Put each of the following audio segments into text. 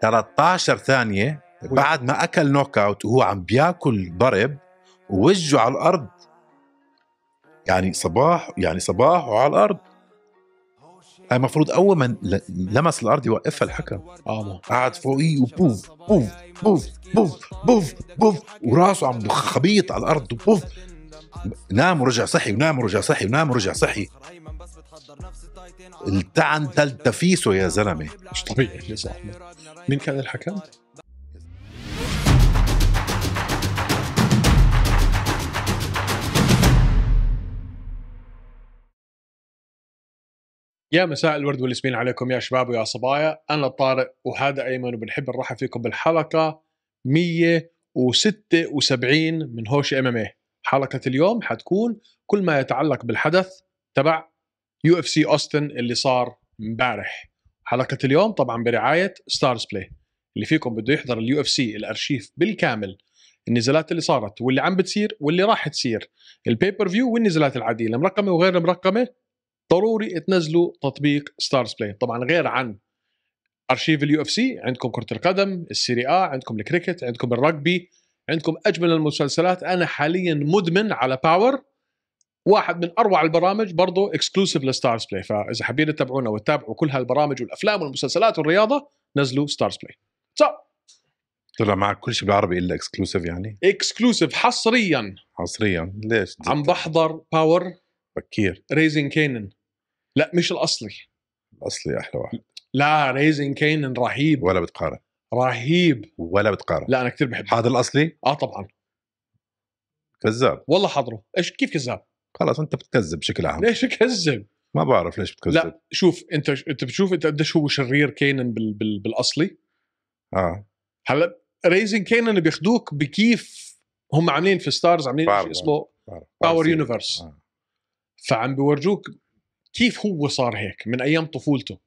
13 ثانيه بعد ما اكل نوك اوت وهو عم بياكل ضرب ووجه على الارض يعني صباح يعني صباح وعلى الارض المفروض اول ما لمس الارض يوقفها الحكم اه قعد فوقيه وبوف بوف بوف بوف بوف بوف وراسه عم خبيط على الارض وبوف نام ورجع صحي ونام ورجع صحي ونام ورجع صحي التعن تلتفيسه يا زلمه مش طبيعي اللي زلمه مين كان الحكم؟ يا مساء الورد والياسمين عليكم يا شباب ويا صبايا انا طارق وهذا ايمن وبنحب نرحب فيكم بالحلقه 176 من هوش ام ام إيه. حلقه اليوم حتكون كل ما يتعلق بالحدث تبع يو اف سي اوستن اللي صار امبارح حلقه اليوم طبعا برعايه ستارز بلاي اللي فيكم بده يحضر اليو اف سي الارشيف بالكامل النزلات اللي صارت واللي عم بتصير واللي راح تصير البيبر فيو والنزلات العاديه المرقمه وغير المرقمه ضروري تنزلوا تطبيق ستارز بلاي طبعا غير عن ارشيف اليو اف سي عندكم كره القدم السيري ا عندكم الكريكت عندكم الرجبي عندكم اجمل المسلسلات انا حاليا مدمن على باور واحد من اروع البرامج برضه اكسكلوسيف لستارز بلاي فاذا حابين تتابعونا وتتابعوا كل هالبرامج والافلام والمسلسلات والرياضه نزلوا ستارز بلاي so. طلع معك كل شيء بالعربي الا اكسكلوسيف يعني اكسكلوسيف حصريا حصريا ليش عم بحضر باور بكير ريزين كينن لا مش الاصلي الاصلي احلى واحد لا ريزين كينن رهيب ولا بتقارن رهيب ولا بتقارن لا انا كثير بحبه هذا الاصلي اه طبعا كذاب والله حضره ايش كيف كذاب خلاص انت بتكذب بشكل عام ليش بكذب؟ ما بعرف ليش بتكذب لا شوف انت انت بتشوف انت قديش هو شرير كينن بال... بال... بالاصلي اه هلا ريزن كينن بياخذوك بكيف هم عاملين في ستارز عاملين شيء اسمه باور يونيفرس آه. فعم بيورجوك كيف هو صار هيك من ايام طفولته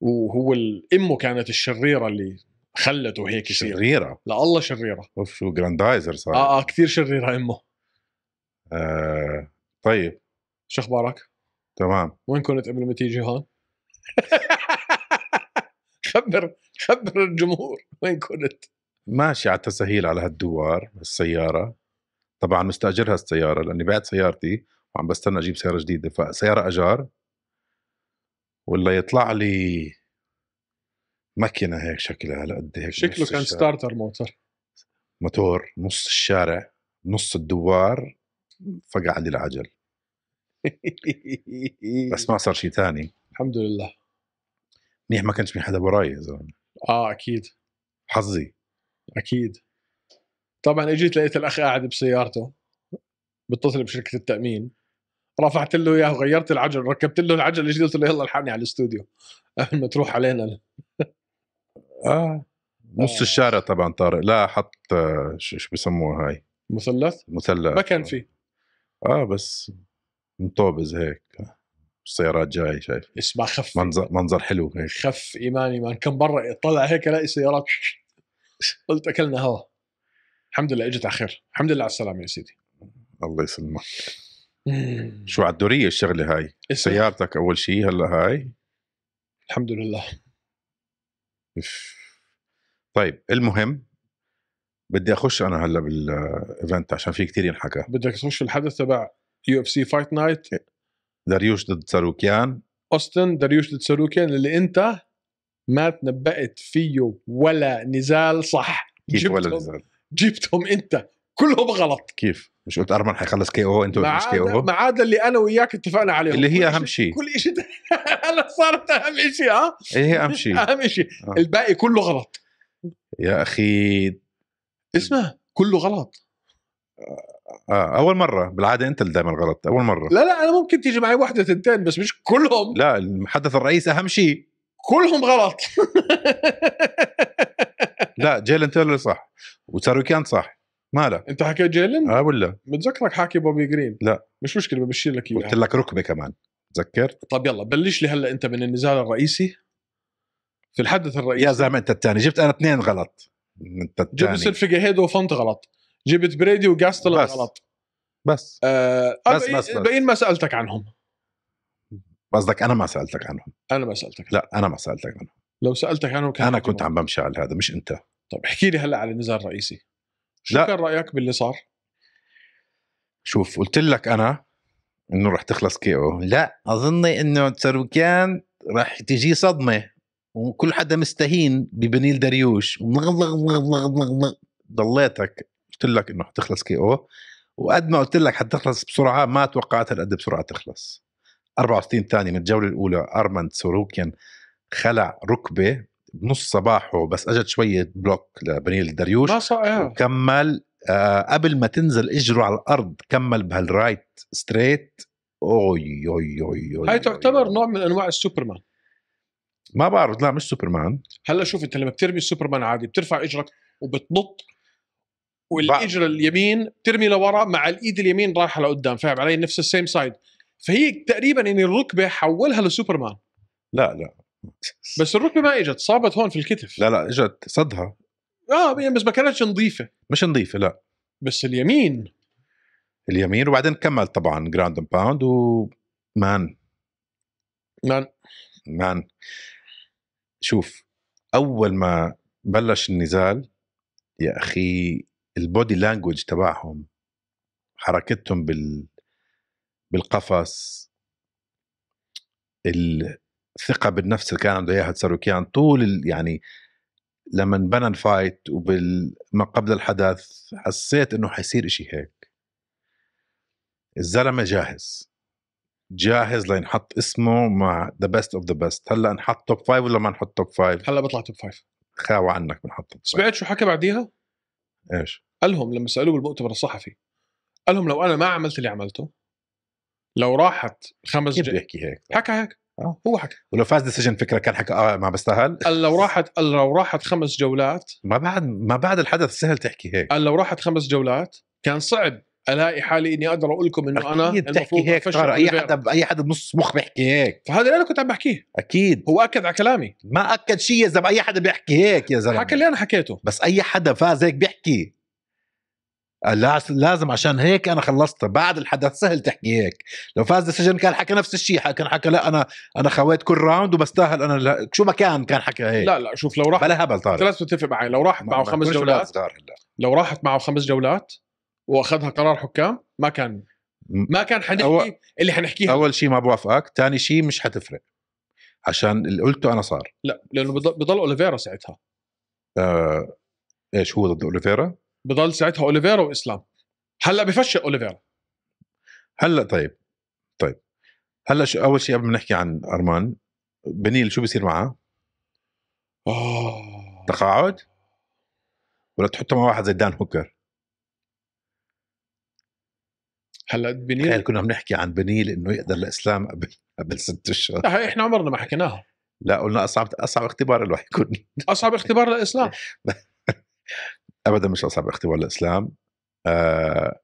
وهو امه كانت الشريره اللي خلته هيك يصير شريره لا الله شريره اوف شو جراندايزر صار اه اه كثير شريره امه آه طيب شو اخبارك؟ تمام وين كنت قبل ما تيجي هون؟ خبر خبر الجمهور وين كنت؟ ماشي على التسهيل على هالدوار السياره طبعا مستاجرها السياره لاني بعت سيارتي وعم بستنى اجيب سياره جديده فسياره اجار ولا يطلع لي ماكينه هيك شكلها لقد هيك شكله كان ستارتر موتور موتور نص الشارع نص الدوار فقع عندي العجل بس ما صار شيء ثاني الحمد لله منيح ما كانش في حدا وراي يا زلمه اه اكيد حظي اكيد طبعا اجيت لقيت الاخ قاعد بسيارته بتصل بشركه التامين رفعت له اياه وغيرت العجل ركبت له العجل الجديد قلت له يلا الحقني على الاستوديو قبل ما تروح علينا اه نص آه. الشارع طبعا طارق لا حط آه، شو بيسموها هاي مثلث مثلث ما كان في اه بس مطوبز هيك السيارات جاي شايف اسمع خف منظر منظر حلو هيك خف ايمان ايمان كم مره طلع هيك الاقي سيارات قلت اكلنا هوا الحمد لله اجت على خير الحمد لله على السلامه يا سيدي الله يسلمك شو عالدورية الشغلة هاي اسمع. سيارتك أول شيء هلا هاي الحمد لله إف. طيب المهم بدي اخش انا هلا بالايفنت عشان في كثير ينحكى بدك تخش الحدث تبع يو اف سي فايت نايت داريوش ضد ساروكيان اوستن داريوش ضد ساروكيان اللي انت ما تنبأت فيه ولا نزال صح كيف ولا نزال جبتهم انت كلهم غلط كيف مش قلت ارمن حيخلص كي او انت مش كي او ما عدا اللي انا وياك اتفقنا عليه اللي هي اهم شيء كل شيء انا صارت اهم شيء ها إيه هي اهم شيء اهم شيء آه. الباقي كله غلط يا اخي اسمع كله غلط آه،, آه،, اه اول مره بالعاده انت اللي دائما غلط اول مره لا لا انا ممكن تيجي معي واحده تنتين بس مش كلهم لا المحدث الرئيس اهم شيء كلهم غلط لا جيلن تيلر صح كان صح مالك انت حكيت جيلن؟ اه ولا متذكرك حاكي بوبي جرين لا مش مشكله بمشي لك اياها قلت لك ركبه كمان تذكرت طب يلا بلش لي هلا انت من النزال الرئيسي في الحدث الرئيسي يا زلمه انت الثاني جبت انا اثنين غلط انت التاني. جبت جهيد وفونت غلط جبت بريدي وجاستل بس. غلط بس آه بس بس إيه، بس الباقيين ما سالتك عنهم قصدك انا ما سالتك عنهم انا ما سالتك عنهم. لا انا ما سالتك عنهم لو سالتك عنهم كان انا كنت عم بمشي على هذا مش انت طب احكي لي هلا على النزال الرئيسي شو لا. كان رايك باللي صار؟ شوف قلت لك انا انه رح تخلص كي او لا اظن انه تروكان رح تجي صدمه وكل حدا مستهين ببنيل دريوش ضليتك قلت لك انه حتخلص كي او وقد ما قلت لك حتخلص بسرعه ما توقعت هالقد بسرعه تخلص 64 ثانيه من الجوله الاولى ارمند سوروكين خلع ركبه بنص صباحه بس اجت شويه بلوك لبنيل دريوش آه. كمل آه قبل ما تنزل اجره على الارض كمل بهالرايت ستريت اوي اوي اوي, أوي هاي تعتبر نوع من انواع السوبرمان ما بعرف لا مش سوبرمان هلا شوف انت لما بترمي السوبرمان عادي بترفع اجرك وبتنط والاجر اليمين بترمي لورا مع الايد اليمين رايحه لقدام فاهم علي نفس السيم سايد فهي تقريبا يعني الركبه حولها لسوبرمان لا لا بس الركبه ما اجت صابت هون في الكتف لا لا اجت صدها اه يعني بس ما كانتش نظيفه مش نظيفه لا بس اليمين اليمين وبعدين كمل طبعا جراند باوند ومان مان مان شوف اول ما بلش النزال يا اخي البودي لانجوج تبعهم حركتهم بال بالقفص الثقة بالنفس اللي كان عنده اياها تساروكيان طول ال... يعني لما انبنى الفايت وما قبل الحدث حسيت انه حيصير اشي هيك الزلمة جاهز جاهز لينحط اسمه مع ذا بيست اوف ذا بيست هلا نحط توب فايف ولا ما نحط توب فايف هلا بطلع توب فايف خاوة عنك بنحط توب سمعت شو حكى بعديها؟ ايش؟ قال لهم لما سالوه بالمؤتمر الصحفي قال لهم لو انا ما عملت اللي عملته لو راحت خمس كيف بيحكي هيك حكي هيك آه. هو حكى ولو فاز ديسيجن فكره كان حكى اه ما بستاهل قال لو راحت قال لو راحت خمس جولات ما بعد ما بعد الحدث سهل تحكي هيك قال لو راحت خمس جولات كان صعب الاقي حالي اني اقدر اقول لكم انه انا بتحكي هيك صار اي حدا اي حدا بنص مخ بيحكي هيك فهذا اللي انا كنت عم بحكيه اكيد هو اكد على كلامي ما اكد شيء يا زلمه اي حدا بيحكي هيك يا زلمه حكى اللي انا حكيته بس اي حدا فاز هيك بيحكي لازم عشان هيك انا خلصت بعد الحدث سهل تحكي هيك لو فاز السجن كان حكى نفس الشيء كان حكى لا انا انا خويت كل راوند وبستاهل انا شو ما كان كان حكى هيك لا لا شوف لو راح بلا هبل طارق ثلاث متفق معي لو راحت معه خمس جولات لو راحت معه خمس جولات واخذها قرار حكام ما كان ما كان حنحكي أول اللي حنحكيه اول شيء ما بوافقك ثاني شيء مش حتفرق عشان اللي قلته انا صار لا لانه بضل اوليفيرا ساعتها آه ايش هو ضد اوليفيرا بضل ساعتها اوليفيرا واسلام هلا بفشل اوليفيرا هلا طيب طيب هلا شو اول شيء قبل ما نحكي عن ارمان بنيل شو بيصير معاه؟ اوه تقاعد ولا تحطه مع واحد زي دان هوكر هلا بنيل تخيل كنا عم نحكي عن بنيل انه يقدر الاسلام قبل قبل ست اشهر احنا عمرنا ما حكيناها لا قلنا اصعب اصعب اختبار له يكون اصعب اختبار للاسلام ابدا مش اصعب اختبار للاسلام آه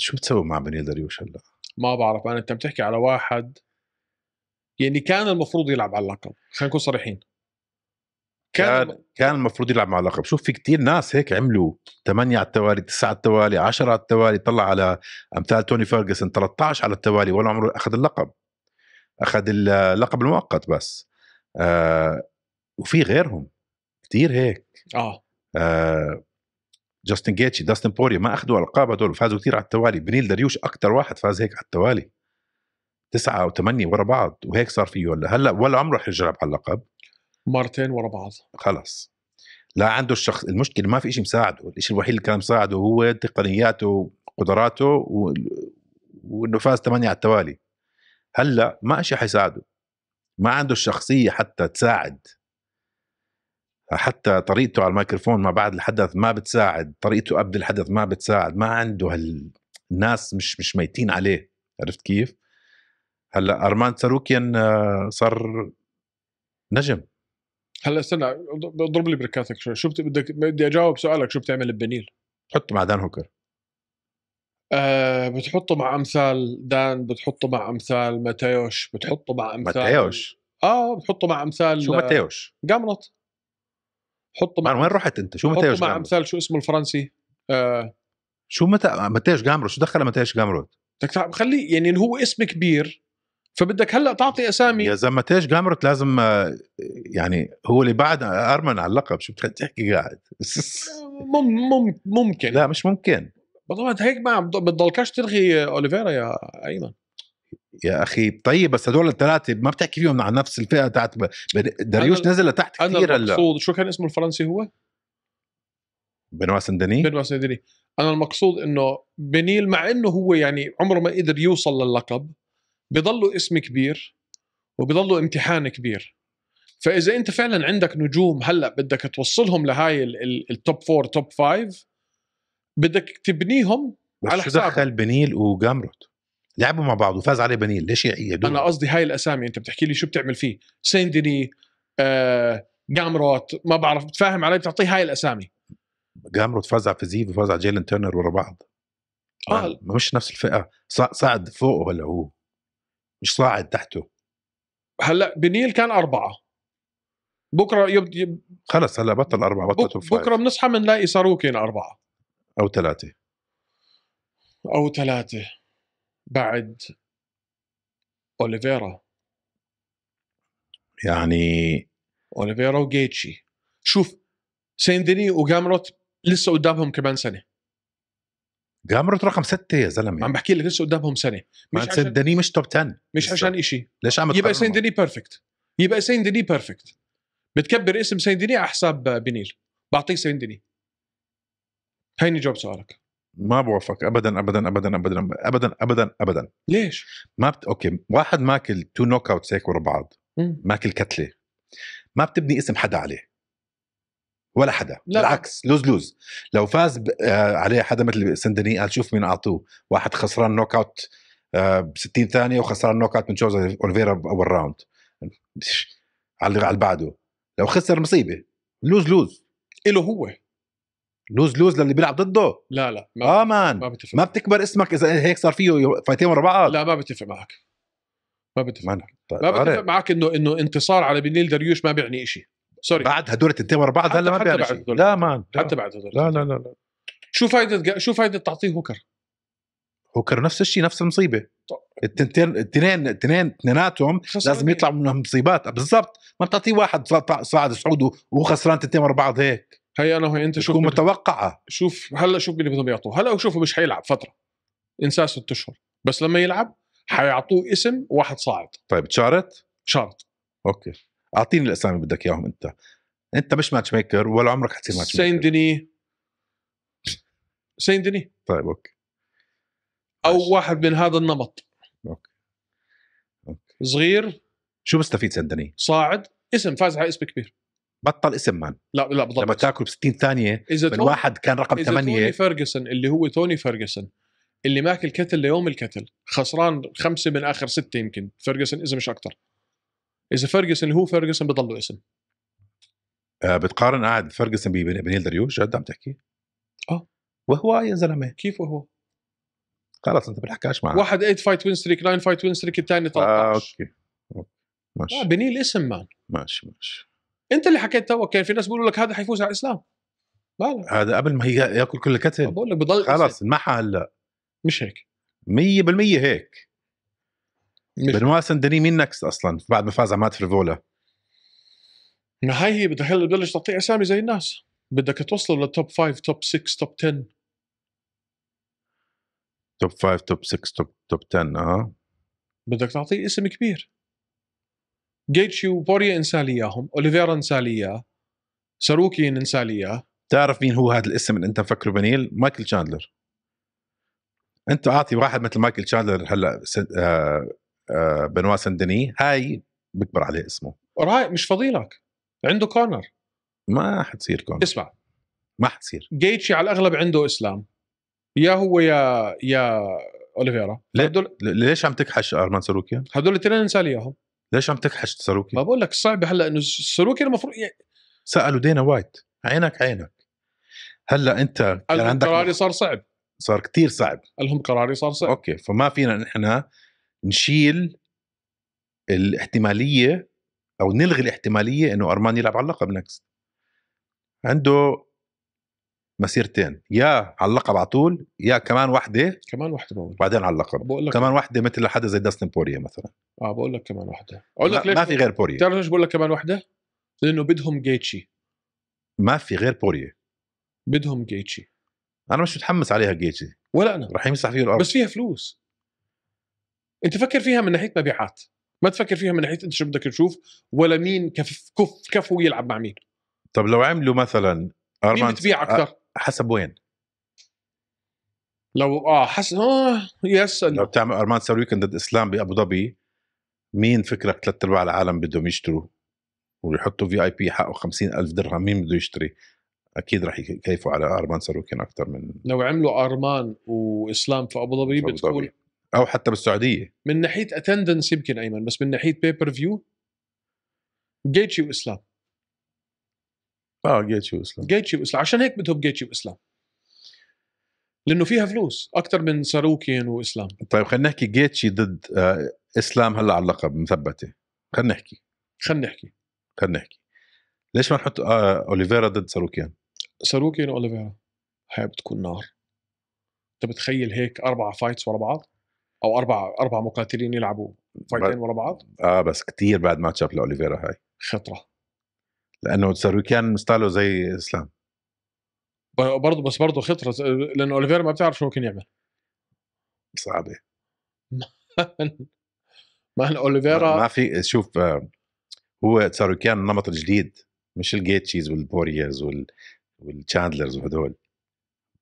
شو بتسوي مع بنيل دريوش هلا؟ ما بعرف انا انت بتحكي على واحد يعني كان المفروض يلعب على اللقب خلينا نكون صريحين كان كان المفروض يلعب مع لقب شوف في كتير ناس هيك عملوا 8 على التوالي 9 على التوالي 10 على التوالي طلع على امثال توني فيرجسون 13 على التوالي ولا عمره اخذ اللقب اخذ اللقب المؤقت بس آه وفي غيرهم كتير هيك اه, آه جاستن جيتشي داستن بوريا ما اخذوا القاب هدول فازوا كثير على التوالي بنيل دريوش اكثر واحد فاز هيك على التوالي تسعة أو ثمانية ورا بعض وهيك صار فيه هلا هلا ولا عمره رح يلعب على اللقب مرتين ورا بعض خلص لا عنده الشخص المشكله ما في شيء مساعده الشيء الوحيد اللي كان مساعده هو تقنياته وقدراته و... وانه فاز ثمانية على التوالي هلا ما شيء حيساعده ما عنده الشخصيه حتى تساعد حتى طريقته على الميكروفون ما بعد الحدث ما بتساعد طريقته قبل الحدث ما بتساعد ما عنده هال... الناس مش مش ميتين عليه عرفت كيف هلا ارمان ساروكيان آه، صار نجم هلا استنى اضرب لي بركاتك شوي شو بدك بدي اجاوب سؤالك شو بتعمل ببنيل؟ حطه مع دان هوكر أه بتحطه مع امثال دان بتحطه مع امثال ماتيوش بتحطه مع امثال ماتيوش اه بتحطه مع امثال شو آه، ماتيوش؟ قمرط حطه مع وين رحت انت؟ شو ماتيوش؟ حطه مع امثال شو اسمه الفرنسي؟ آه شو متى ماتيوش قامرو شو دخل ماتيوش بدك خليه يعني هو اسم كبير فبدك هلا تعطي اسامي يا زلمه تيش جامرت لازم آه، يعني هو اللي بعد ارمن على اللقب شو بتحكي تحكي قاعد ممكن لا مش ممكن بالضبط هيك ما بتضلكش تلغي آه، اوليفيرا يا ايمن يا اخي طيب بس هدول الثلاثه ما بتحكي فيهم عن نفس الفئه تاعت دريوش نزل لتحت كثير هلا المقصود شو كان اسمه الفرنسي هو؟ بنوا سندني بنوا سندني انا المقصود انه بنيل مع انه هو يعني عمره ما قدر يوصل لللقب بضلوا اسم كبير وبيضلوا امتحان كبير فاذا انت فعلا عندك نجوم هلا بدك توصلهم لهاي التوب فور توب فايف بدك تبنيهم على حساب دخل بنيل وجامروت لعبوا مع بعض وفاز عليه بنيل ليش يعيدوا انا قصدي هاي الاسامي انت بتحكي لي شو بتعمل فيه سين ديني آه جامروت ما بعرف بتفاهم علي بتعطيه هاي الاسامي جامروت فاز على فيزيف وفاز على جيلن تيرنر ورا بعض آه. آه، مش نفس الفئه صعد فوقه هلا هو مش صاعد تحته هلا بنيل كان أربعة بكره يب... يب... خلص هلا بطل أربعة بطل توب بكره بنصحى بنلاقي ساروكين أربعة أو ثلاثة أو ثلاثة بعد أوليفيرا يعني أوليفيرا وجيتشي شوف سين ديني وجامروت لسه قدامهم كمان سنه جامروت رقم ستة يا زلمه عم بحكي لك لسه قدامهم سنه مش عشان دني مش توب 10 مش عشان شيء ليش عم يبقى سين دني بيرفكت يبقى سين دني بيرفكت بتكبر اسم سين دني على حساب بنيل بعطيه سين دني هيني جاوب سؤالك ما بوافق ابدا ابدا ابدا ابدا ابدا ابدا ابدا ليش؟ ما بت... اوكي واحد ماكل تو نوك اوتس هيك ورا بعض ماكل كتله ما بتبني اسم حدا عليه ولا حدا لا. بالعكس لوز لوز لو فاز آه، عليه حدا مثل سندني قال شوف مين اعطوه واحد خسران نوك اوت ب 60 ثانيه وخسران نوك اوت من جوزا اولفيرا باول راوند على على اللي بعده لو خسر مصيبه لوز لوز إله هو لوز لوز للي بيلعب ضده لا لا ما اه مان ما, بتفهم. ما بتكبر اسمك اذا هيك صار فيه فايتين ورا بعض لا ما بتفق معك ما بتفق معك طيب، ما بتفق معك انه انه انتصار على بنيل دريوش ما بيعني شيء سوري بعد هدول التنتين ورا بعض هلا ما بيعرف لا ما حتى بعد هدول لا لا لا, شو فائده شو فائده تعطيه هوكر؟ هوكر نفس الشيء نفس المصيبه التنتين التنين التنين اثنيناتهم لازم يعني. يطلعوا منهم مصيبات بالضبط ما بتعطيه واحد صاعد صعود وهو خسران تنتين ورا بعض هيك هي انا وهي انت شوف تكون متوقعه شوف هلا شوف اللي بدهم يعطوه هلا شوفوا مش حيلعب فتره انساه ست اشهر بس لما يلعب حيعطوه اسم واحد صاعد طيب تشارت؟ شارت اوكي اعطيني الاسامي اللي بدك اياهم انت انت مش ماتش ميكر ولا عمرك حتصير ماتش ميكر سين ديني سين ديني طيب اوكي او واحد من هذا النمط اوكي اوكي صغير شو بستفيد سين ديني؟ صاعد اسم فاز على اسم كبير بطل اسم مان لا لا بالضبط لما تاكل ب 60 ثانيه إذا من واحد كان رقم إذا 8 توني فيرجسون اللي هو توني فيرجسون اللي ماكل كتل ليوم الكتل خسران خمسه من اخر سته يمكن فيرجسون اذا مش اكثر اذا فيرجسون هو فيرجسون بضله اسم آه بتقارن قاعد فيرجسون بنيل دريوش جد عم تحكي؟ اه وهو آه، يا زلمه كيف وهو؟ خلص انت بتحكاش معه واحد 8 فايت وين ستريك 9 فايت وين ستريك الثاني 13 آه اوكي ماشي آه، بنيل اسم مان ماشي ماشي انت اللي حكيت تو كان في ناس بيقولوا لك هذا حيفوز على الاسلام لا هذا قبل ما ياكل كل الكتل بقول لك بضل خلص انمحى هلا مش هيك 100% هيك بنوا سندني مين نكست اصلا بعد ما فاز مات فريفولا ما هي هي بدك هلا تبلش تعطيه اسامي زي الناس بدك توصله للتوب 5 توب 6 توب 10 توب 5 توب 6 توب توب 10 اه بدك تعطيه اسم كبير جيتشي وبوريا انسى لي اياهم اوليفيرا انسى لي اياه ساروكي انسى لي اياه تعرف مين هو هذا الاسم اللي انت مفكره بنيل مايكل تشاندلر انت اعطي واحد مثل مايكل تشاندلر هلا آه، آه، بنوا سندني هاي بكبر عليه اسمه راي مش فضيلك عنده كورنر ما حتصير كورنر اسمع ما حتصير جيتشي على الاغلب عنده اسلام يا هو يا يا اوليفيرا هدول... ليش عم تكحش ارمان ساروكيا؟ هدول الاثنين انسى اياهم ليش عم تكحش ساروكيا؟ ما بقول لك صعبه هلا انه ساروكيا المفروض يعني... سالوا دينا وايت عينك عينك هلا انت كان عندك قراري صار صعب صار كتير صعب قال لهم قراري صار صعب اوكي فما فينا نحن نشيل الاحتماليه او نلغي الاحتماليه انه ارمان يلعب على اللقب نكست عنده مسيرتين يا على اللقب على طول يا كمان وحده كمان وحده بقول بعدين على اللقب بقول لك كمان وحده مثل حدا زي داستن بوريا مثلا اه بقول لك كمان وحده اقول لك ليش ما في غير بوريا بتعرف ليش بقول لك كمان وحده؟ لانه بدهم جيتشي ما في غير بوريا بدهم جيتشي انا مش متحمس عليها جيتشي ولا انا رح يمسح فيه الارض بس فيها فلوس انت فكر فيها من ناحيه مبيعات ما تفكر فيها من ناحيه انت شو بدك تشوف ولا مين كف كف كفو يلعب مع مين طب لو عملوا مثلا مين بتبيع آه، اكثر حسب وين لو اه حسب اه يس لو بتعمل ارمان سوي ويكند ضد اسلام بابو ظبي مين فكرك ثلاث ارباع العالم بدهم يشتروا ويحطوا في اي بي حقه 50000 درهم مين بده يشتري اكيد راح يكيفوا على ارمان ساروكين اكثر من لو عملوا ارمان واسلام في ابو ظبي بتقول او حتى بالسعوديه من ناحيه اتندنس يمكن ايمن بس من ناحيه بيبر فيو جيتشي واسلام اه جيتشي واسلام جيتشي واسلام عشان هيك بدهم جيتشي واسلام لانه فيها فلوس اكثر من ساروكين واسلام طيب خلينا نحكي جيتشي ضد آه، اسلام هلا على اللقب مثبته خلينا نحكي خلينا نحكي خلينا نحكي ليش ما نحط آه اوليفيرا ضد ساروكين ساروكين واوليفيرا هاي بتكون نار انت بتخيل هيك اربع فايتس ورا بعض او اربع اربع مقاتلين يلعبوا فايتين ورا بعض اه بس كثير بعد ما تشاف لاوليفيرا هاي خطره لانه ساروكيان ستايله زي اسلام برضه بس برضه خطره لانه اوليفيرا ما بتعرف شو ممكن يعمل صعبه ما اوليفيرا ما في شوف آه، هو ساروكيان النمط الجديد مش الجيتشيز والبوريز وال والتشاندلرز وهدول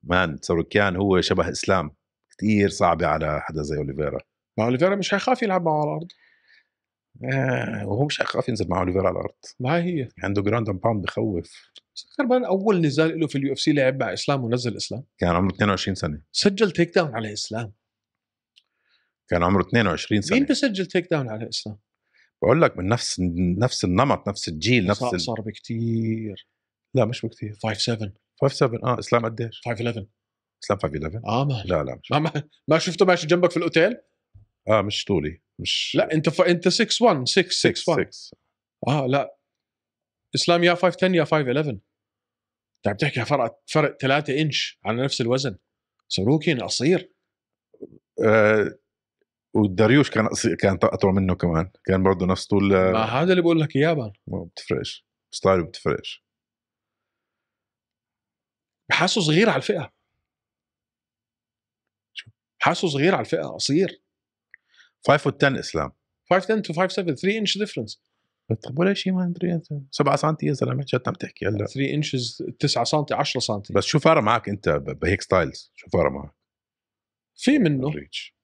مان ساروكيان هو شبه اسلام كثير صعبه على حدا زي اوليفيرا ما اوليفيرا مش هيخاف يلعب معه على الارض آه وهو مش هيخاف ينزل مع اوليفيرا على الارض ما هي عنده جراند اند باوند بخوف تقريبا اول نزال له في اليو اف سي لعب مع اسلام ونزل اسلام كان عمره 22 سنه سجل تيك داون على اسلام كان عمره 22 سنه مين بسجل تيك داون على اسلام؟ بقول لك من نفس نفس النمط نفس الجيل نفس صار, صار بكثير لا مش بكثير 5 7 5 7 اه اسلام قديش؟ 5 11 سلام 511 اه ما لا لا ما, ما, ما شفته ماشي جنبك في الاوتيل؟ اه مش طولي مش لا انت ف... انت 6 1 6 6 1 6 اه لا اسلام يا 510 يا 511 انت عم تحكي فرق فرق 3 انش على نفس الوزن سروكين قصير آه والدريوش كان كان اطول منه كمان كان برضه نفس طول آه، ما هذا اللي بقول لك اياه ما بتفرقش ستايله بتفرقش حاسه صغير على الفئه حاسه صغير على الفئه قصير 5 فوت 10 اسلام 5 10 to 5 7 3 انش ديفرنس طيب ولا شيء ما ادري 7 سم يا زلمه جد عم تحكي هلا 3 انشز 9 سم 10 سم بس شو فارق معك انت بهيك ستايلز شو فارق معك؟ في منه ريتش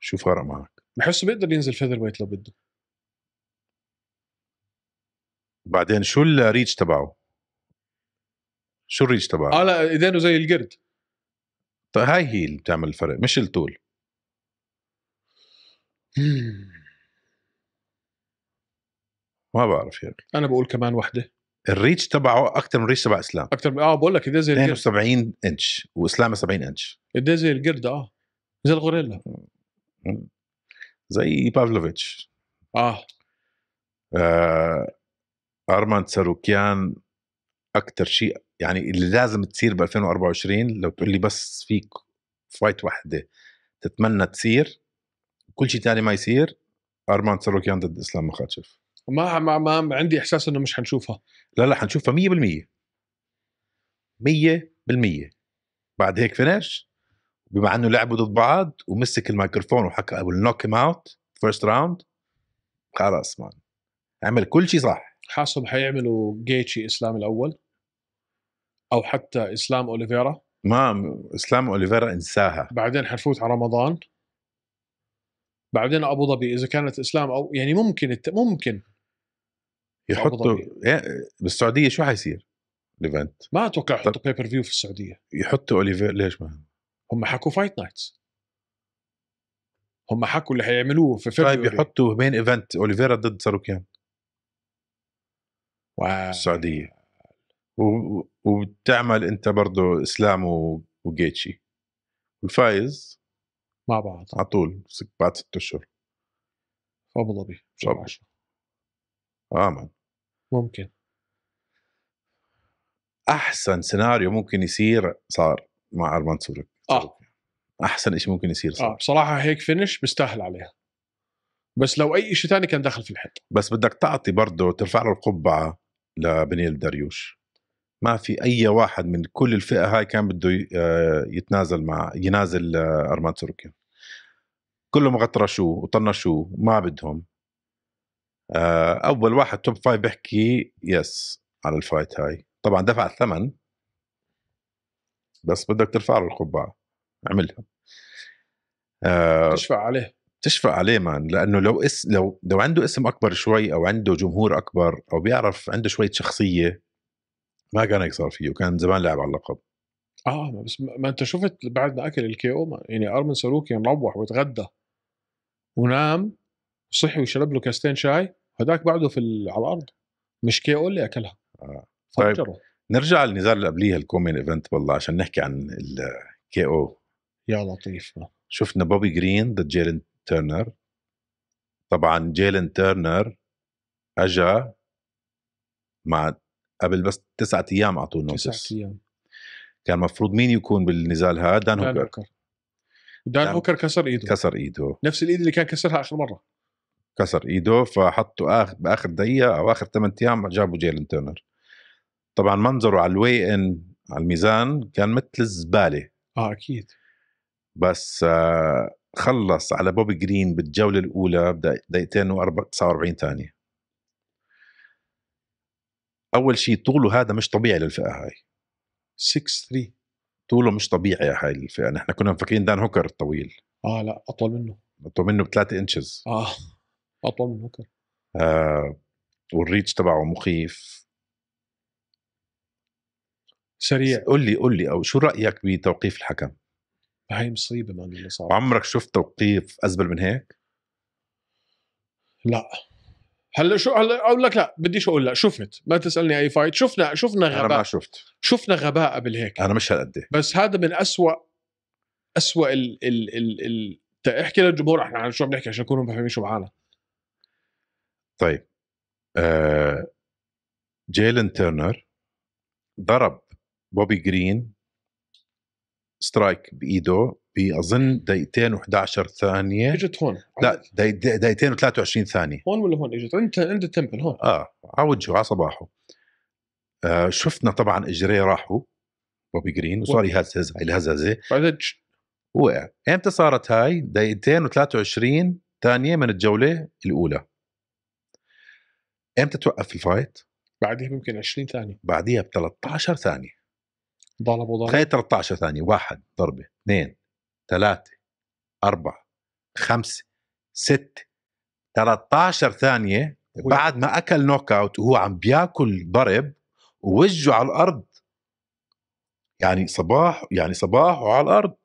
شو فارق معك؟ بحسه بيقدر ينزل فيذر ويت لو بده بعدين شو الريتش تبعه؟ شو الريتش تبعه؟ اه لا ايدينه زي القرد فهاي طيب، هاي هي اللي بتعمل الفرق مش التول ما بعرف يعني انا بقول كمان وحده الريتش تبعه اكثر من الريتش تبع اسلام اكثر اه بقول لك قديه زي 72 انش واسلام 70 انش قديه زي القرد اه زي الغوريلا زي بافلوفيتش اه, آه. ارمان تساروكيان اكثر شيء يعني اللي لازم تصير ب 2024 لو تقول لي بس فيك فايت وحده تتمنى تصير كل شيء ثاني ما يصير ارمان سروكيان ضد اسلام مخاتشف ما ما ما عندي احساس انه مش حنشوفها لا لا حنشوفها 100% 100% بعد هيك فينش بما انه لعبوا ضد بعض ومسك الميكروفون وحكى ابو نوك ام اوت فيرست راوند خلاص مان عمل كل شيء صح حاسب حيعملوا جيتشي اسلام الاول او حتى اسلام اوليفيرا ما اسلام اوليفيرا انساها بعدين حنفوت على رمضان بعدين ابو ظبي اذا كانت اسلام او يعني ممكن الت... ممكن يحطوا إيه، بالسعوديه شو حيصير الايفنت ما اتوقع يحطوا بيبر فيو في السعوديه يحطوا اوليفير ليش ما هم حكوا فايت نايتس هم حكوا اللي حيعملوه في فبراير طيب يحطوا بين ايفنت اوليفيرا ضد ساروكيان واو السعوديه وبتعمل انت برضه اسلام وجيتشي الفايز مع بعض على طول بعد ست اشهر ابو ظبي تماما ممكن احسن سيناريو ممكن يصير صار مع ارمان سورك اه احسن شيء ممكن يصير صار. اه بصراحه هيك فينش بيستاهل عليها بس لو اي شيء ثاني كان دخل في الحيط بس بدك تعطي برضه ترفع له القبعه لبنيل دريوش ما في اي واحد من كل الفئه هاي كان بده آه، يتنازل مع ينازل آه، ارمان سروكين كلهم غطرشوا وطنشوا ما بدهم آه، اول واحد توب فايف بيحكي يس على الفايت هاي طبعا دفع الثمن بس بدك ترفع له القبعه عملها تشفع عليه تشفع عليه مان لانه لو اس لو لو عنده اسم اكبر شوي او عنده جمهور اكبر او بيعرف عنده شويه شخصيه ما كان هيك صار فيه وكان زمان لعب على اللقب اه بس ما انت شفت بعد ما اكل الكي او يعني ارمن ساروكي روح وتغدى ونام صحي وشرب له كاستين شاي هداك بعده في على الارض مش كي او اللي اكلها آه. طيب فجره. نرجع للنزال اللي قبليها الكومين ايفنت والله عشان نحكي عن الكي او يا لطيف شفنا بوبي جرين ضد جيلن تيرنر طبعا جيلن تيرنر اجا مع قبل بس تسعة ايام اعطوه نوتس تسعة ايام كان المفروض مين يكون بالنزال هذا دان, دان هوكر. هوكر دان, هوكر كسر ايده كسر ايده نفس الايد اللي كان كسرها اخر مره كسر ايده فحطوا آخر باخر دقيقه او اخر ثمان ايام جابوا جيلن تيرنر طبعا منظره على الوي ان على الميزان كان مثل الزباله اه اكيد بس آه خلص على بوبي جرين بالجوله الاولى بدقيقتين و 49 ثانيه اول شيء طوله هذا مش طبيعي للفئه هاي 6 3 طوله مش طبيعي هاي الفئه نحن كنا مفكرين دان هوكر الطويل اه لا اطول منه اطول منه ب 3 انشز اه اطول من هوكر آه والريتش تبعه مخيف سريع قول لي قول لي او شو رايك بتوقيف الحكم؟ هاي مصيبه ما اللي صار عمرك شفت توقيف ازبل من هيك؟ لا هلا شو هلا اقول لك لا بديش اقول لا شفت ما تسالني اي فايت شفنا شفنا غباء انا ما شفت شفنا غباء قبل هيك انا مش هالقد إيه. بس هذا من أسوأ أسوأ ال ال ال, ال... احكي للجمهور احنا عن شو عم نحكي عشان يكونوا فاهمين شو معانا طيب آه جيلن تيرنر ضرب بوبي جرين سترايك بايده باظن دقيقتين و11 ثانيه اجت هون لا دقيقتين و23 ثانيه هون ولا هون اجت عند عند التمبل هون اه على وجهه على صباحه آه شفنا طبعا اجريه راحوا بوبي جرين وصار يهزز هاي الهززه بعدين وقع امتى صارت هاي دقيقتين و23 ثانيه من الجوله الاولى امتى توقف الفايت بعدها ممكن 20 ثانيه بعدها ب 13 ثانيه ضربوا ضرب تخيل 13 ثانيه واحد ضربه اثنين ثلاثه اربعه خمسه سته 13 ثانيه بعد ما اكل نوك اوت وهو عم بياكل ضرب ووجه على الارض يعني صباح يعني صباح وعلى الارض هاي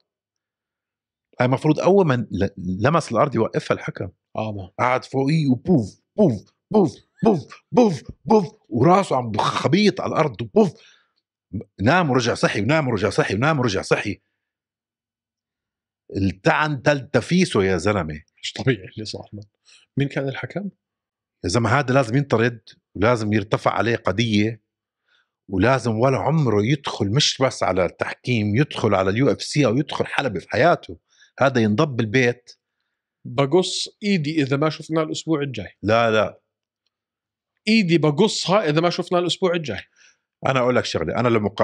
يعني المفروض اول ما لمس الارض يوقفها الحكم اه قعد فوقي وبوف بوف بوف بوف بوف بوف وراسه عم بخبيط على الارض وبوف نام ورجع صحي ونام ورجع صحي ونام ورجع صحي التعن تلتفيسه يا زلمه مش طبيعي اللي صار مين كان الحكم؟ يا زلمه هذا لازم ينطرد ولازم يرتفع عليه قضيه ولازم ولا عمره يدخل مش بس على التحكيم يدخل على اليو اف سي او يدخل حلبة في حياته هذا ينضب بالبيت بقص ايدي اذا ما شفناه الاسبوع الجاي لا لا ايدي بقصها اذا ما شفناه الاسبوع الجاي انا اقول لك شغله انا لما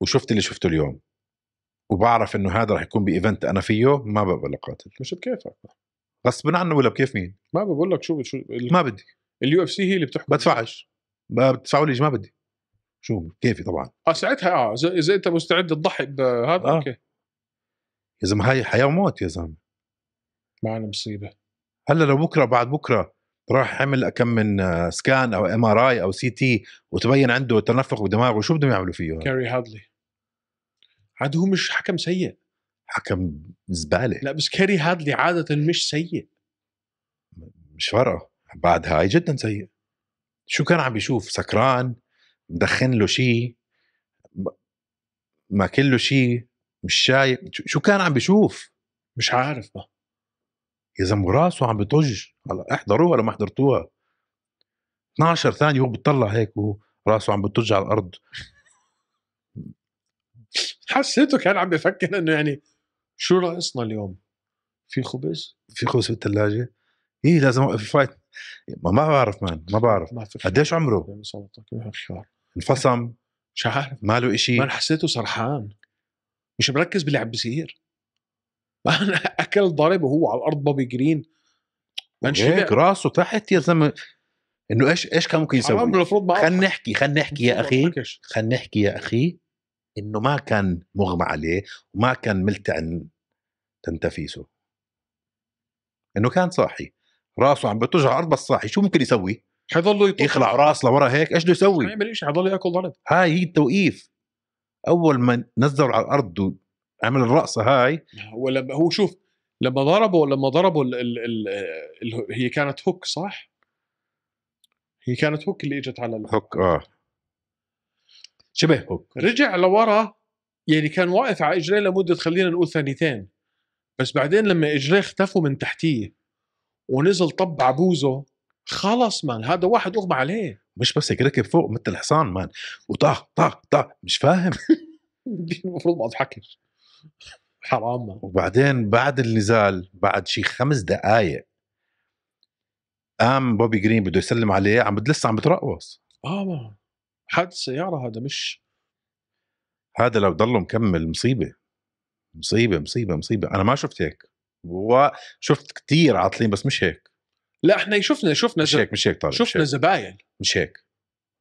وشفت اللي شفته اليوم وبعرف انه هذا رح يكون بايفنت انا فيه ما بقبل اقاتل مش بكيفك غصب عنه ولا بكيف مين؟ ما بقول لك شو شو ما بدي اليو اف سي هي اللي بتحكم بدفعش بتدفعوا لي ما بدي شو كيفي طبعا اه ساعتها اه اذا زي... انت مستعد تضحي بهذا آه. اوكي يا زلمه هاي حياه وموت يا زلمه معنا مصيبه هلا لو بكره بعد بكره راح عمل كم من سكان او ام ار اي او سي تي وتبين عنده تنفق بدماغه شو بدهم يعملوا فيه كاري هادلي عاد هو مش حكم سيء حكم زباله لا بس كاري هادلي عاده مش سيء مش فارقه بعد هاي جدا سيء شو كان عم بيشوف سكران مدخن له شيء ماكل له شيء مش شايف شو كان عم بيشوف مش عارف بقى يا زلمه راسه عم بطج هلا احضروها لو ما حضرتوها 12 ثانية هو بتطلع هيك وهو راسه عم بطج على الأرض حسيته كان عم بفكر انه يعني شو ناقصنا اليوم؟ في خبز؟ في خبز بالثلاجة؟ ايه لازم اوقف الفايت ما, ما بعرف مان ما بعرف قديش عمره؟ يعني انفصم مش عارف ماله شيء ما حسيته سرحان مش مركز باللي عم بيصير ما انا اكل ضرب وهو على الارض بابي جرين هيك إيه، راسه تحت يا زلمه انه ايش ايش كان ممكن يسوي؟ المفروض خلينا نحكي خلينا نحكي يا اخي خلينا نحكي يا اخي انه ما كان مغمى عليه وما كان ملتعن تنتفيسه انه كان صاحي راسه عم بتوجع الارض بس صاحي شو ممكن يسوي؟ حيضل يخلع راس لورا هيك ايش بده يسوي؟ ما يعمل شيء حيضل ياكل ضرب هاي هي التوقيف اول ما نزلوا على الارض عمل الرقصه هاي هو لما هو شوف لما ضربوا لما ضربوا الـ الـ الـ الـ هي كانت هوك صح؟ هي كانت هوك اللي اجت على هوك اه شبه هوك رجع لورا يعني كان واقف على اجريه لمده خلينا نقول ثانيتين بس بعدين لما اجريه اختفوا من تحتيه ونزل طب عبوزه خلص مان هذا واحد اغمى عليه مش بس هيك ركب فوق مثل الحصان مان وطخ طخ طخ مش فاهم المفروض ما اضحكش حرام وبعدين بعد النزال بعد شي خمس دقائق قام بوبي جرين بده يسلم عليه عم لسه عم بترقص اه ما حادث سياره هذا مش هذا لو ضله مكمل مصيبه مصيبه مصيبه مصيبه انا ما شفت هيك وشفت كثير عاطلين بس مش هيك لا احنا شفنا شفنا مش هيك مش هيك طارق شفنا زباين مش هيك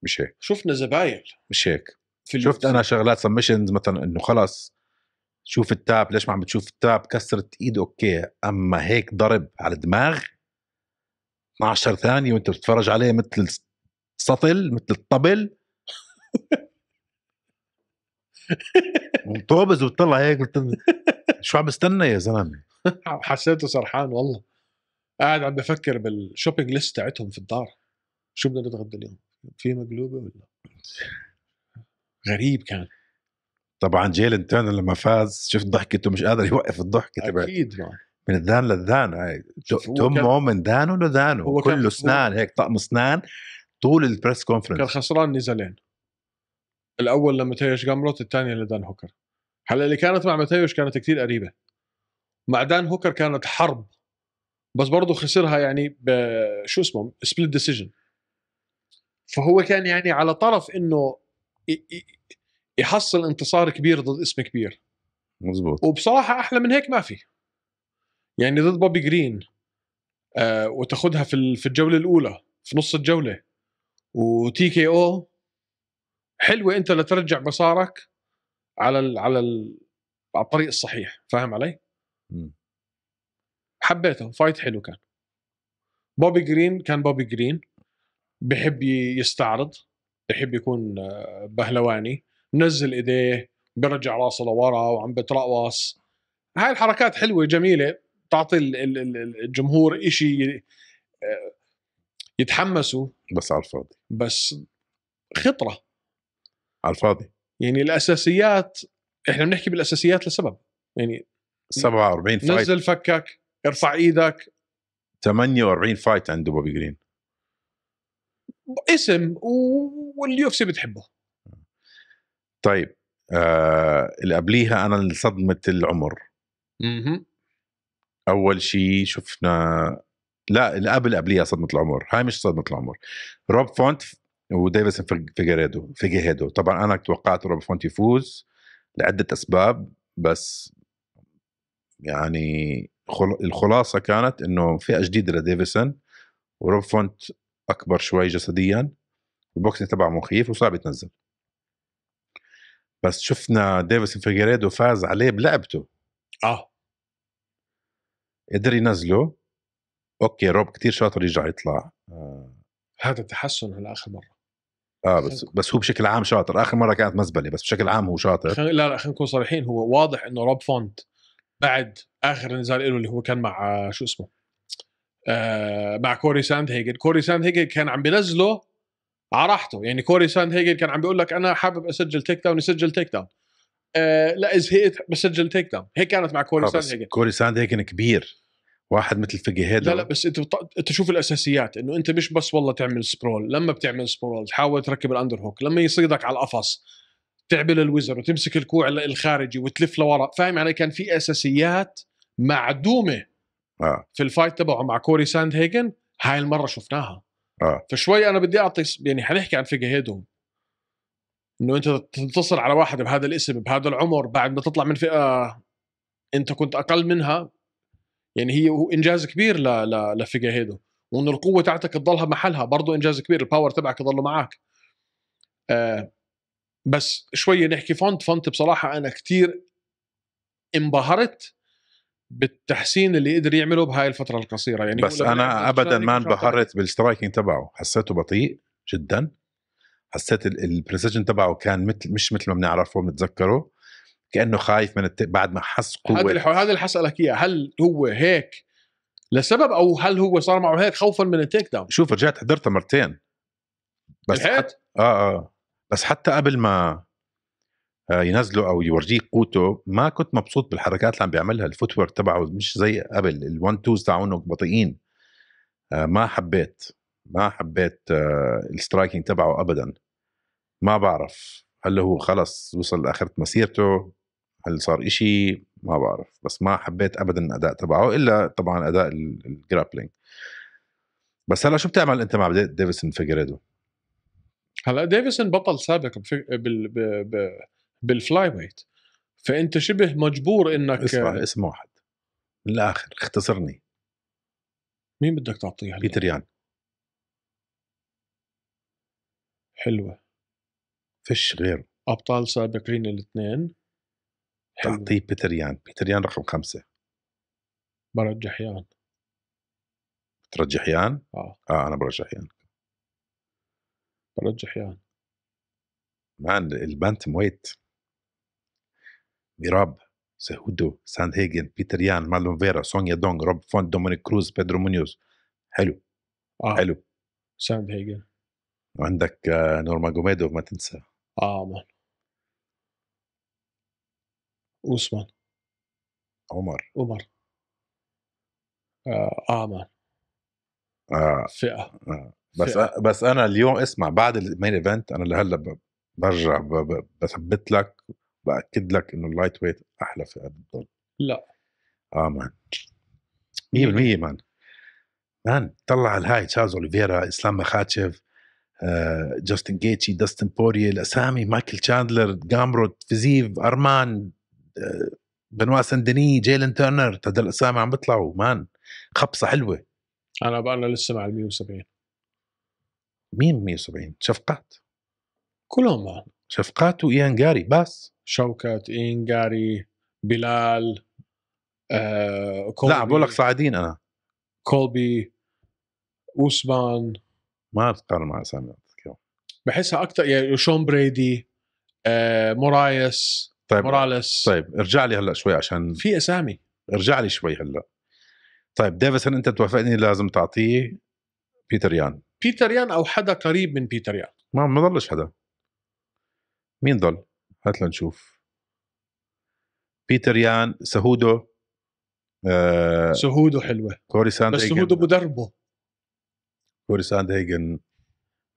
مش هيك شفنا زباين مش هيك شفت انا شغلات سبمشنز مثلا انه خلص شوف التاب ليش ما عم بتشوف التاب كسرت ايد اوكي اما هيك ضرب على الدماغ 12 ثانيه وانت بتتفرج عليه مثل السطل مثل الطبل مطوبز وبتطلع هيك شو عم بستنى يا زلمه حسيته سرحان والله قاعد عم بفكر بالشوبينج ليست تاعتهم في الدار شو بدنا نتغدى اليوم في مقلوبه ولا غريب كان طبعا جيلن تيرنر لما فاز شفت ضحكته مش قادر يوقف الضحكه تبعته اكيد من الذان للذان هاي تمه من ذانه لذانه هو كله اسنان هيك طقم اسنان طول البريس كونفرنس كان خسران نزالين الاول لماتيوش جامروت الثانيه لدان هوكر هلا اللي كانت مع ماتيوش كانت كثير قريبه مع دان هوكر كانت حرب بس برضه خسرها يعني شو اسمه سبليت ديسيجن فهو كان يعني على طرف انه يحصل انتصار كبير ضد اسم كبير مزبوط وبصراحه احلى من هيك ما في يعني ضد بوبي جرين آه وتاخذها في في الجوله الاولى في نص الجوله وتي كي او حلوه انت لترجع مسارك على الـ على الـ على الطريق الصحيح فاهم علي؟ م. حبيته فايت حلو كان بوبي جرين كان بوبي جرين بحب يستعرض بحب يكون آه، بهلواني نزل ايديه برجع راسه لورا وعم بترقص هاي الحركات حلوه جميله تعطي الجمهور إشي آه، يتحمسوا بس على الفاضي بس خطره على الفاضي يعني الاساسيات احنا بنحكي بالاساسيات لسبب يعني 47 فايت نزل فكك ارفع ايدك 48 فايت عنده بوبي جرين اسم واليو اف سي بتحبه طيب آه اللي قبليها انا صدمه العمر اها اول شيء شفنا لا اللي قبل قبليها صدمه العمر هاي مش صدمه العمر روب فونت وديفيسون فيجيريدو فيجيريدو طبعا انا توقعت روب فونت يفوز لعده اسباب بس يعني الخلاصه كانت انه فئه جديده لديفيسون وروب فونت اكبر شوي جسديا البوكسنج تبعه مخيف وصعب يتنزل بس شفنا ديفيس فيجريدو فاز عليه بلعبته اه قدر ينزله اوكي روب كتير شاطر يرجع يطلع آه. هذا تحسن على اخر مره اه بس بس هو بشكل عام شاطر اخر مره كانت مزبله بس بشكل عام هو شاطر خل... لا لا خلينا نكون صريحين هو واضح انه روب فونت بعد اخر نزال له اللي هو كان مع آه، شو اسمه آه مع كوري ساند هيجن كوري ساند هيجن كان عم بينزله على راحته يعني كوري ساند هيجن كان عم بيقول لك انا حابب اسجل تيك داون يسجل تيك داون آه لا زهقت بسجل تيك داون هيك كانت مع كوري آه، ساند هيجن كوري ساند هيجن كبير واحد مثل هيدا لا لا بس انت بط... انت شوف الاساسيات انه انت مش بس والله تعمل سبرول لما بتعمل سبرول تحاول تركب الاندر هوك لما يصيدك على القفص تعمل الوزر وتمسك الكوع الخارجي وتلف لورا فاهم علي يعني؟ كان في اساسيات معدومه آه. في الفايت تبعه مع كوري ساند هيجن هاي المره شفناها آه. فشوي انا بدي اعطي يعني حنحكي عن فيجاهيدهم انه انت تنتصر على واحد بهذا الاسم بهذا العمر بعد ما تطلع من فئه انت كنت اقل منها يعني هي انجاز كبير ل ل لفيجاهيدو وانه القوه تاعتك تضلها محلها برضه انجاز كبير الباور تبعك يضله معك آه بس شويه نحكي فونت فونت بصراحه انا كثير انبهرت بالتحسين اللي قدر يعمله بهاي الفتره القصيره يعني بس انا ابدا ما انبهرت بالسترايكنج تبعه حسيته بطيء جدا حسيت البريسيجن تبعه كان مثل مش مثل ما بنعرفه بنتذكره كانه خايف من الت... بعد ما حس قوه هذا اللي اللي حسألك اياه هل هو هيك لسبب او هل هو صار معه هيك خوفا من التيك داون شوف رجعت حضرتها مرتين بس حت... اه اه بس حتى قبل ما آه، ينزله او يورجيك قوته ما كنت مبسوط بالحركات اللي عم بيعملها الفوت تبعه مش زي قبل ال1 توز تاعونه بطيئين آه، ما حبيت ما حبيت آه، السترايكنج تبعه ابدا ما بعرف هل هو خلص وصل لاخره مسيرته هل صار إشي ما بعرف بس ما حبيت ابدا الاداء تبعه الا طبعا اداء الجرابلينج بس هلا شو بتعمل انت مع ديفيسون فيجريدو هلا ديفيسون بطل سابق بفك... بال... ب... ب... بالفلاي ويت فانت شبه مجبور انك اسمع اسم واحد من الاخر اختصرني مين بدك تعطيها بيتر يان حلوه فش غير ابطال سابقين الاثنين تعطيه بيتريان بيتريان رقم خمسة برجح يان بترجح يان؟ اه اه انا برجح يان برجح يان مان البانتم ويت ميراب سهودو هيجن بيتر يان مالون فيرا سونيا دونغ روب فون دومينيك كروز بيدرو مونيوز حلو آه. حلو ساند هيجن وعندك نورما جوميدوف ما تنسى اه مان اوسمان عمر عمر اه, آه مان آه. فئه آه. بس فئة. بس انا اليوم اسمع بعد المين ايفنت انا لهلا برجع بثبت لك باكد لك انه اللايت ويت احلى فئه بتضل لا اه مان 100% مان مان طلع الهاي تشارلز اوليفيرا اسلام مخاتشف آه، جاستن جيتشي داستن بوريه الاسامي مايكل تشاندلر جامروت فيزيف ارمان آه، بنوا سندني جيلن تيرنر هدول الاسامي عم بيطلعوا مان خبصه حلوه انا بقى لسه مع ال 170 مين 170 شفقات كلهم مان شفقات جاري بس شوكت جاري بلال آه كولبي لا بقول لك صاعدين انا كولبي اوسمان ما بتقارن مع اسامي بحسها اكثر يعني شون بريدي آه مورايس طيب موراليس طيب ارجع لي هلا شوي عشان في اسامي ارجع لي شوي هلا طيب ديفيسون انت توافقني لازم تعطيه بيتر يان بيتر يان او حدا قريب من بيتر يان ما ما ضلش حدا مين ضل؟ هات لنشوف بيتر يان سهودو آه سهودو حلوه كوري ساند بس سهودو بدربه كوري ساند هيجن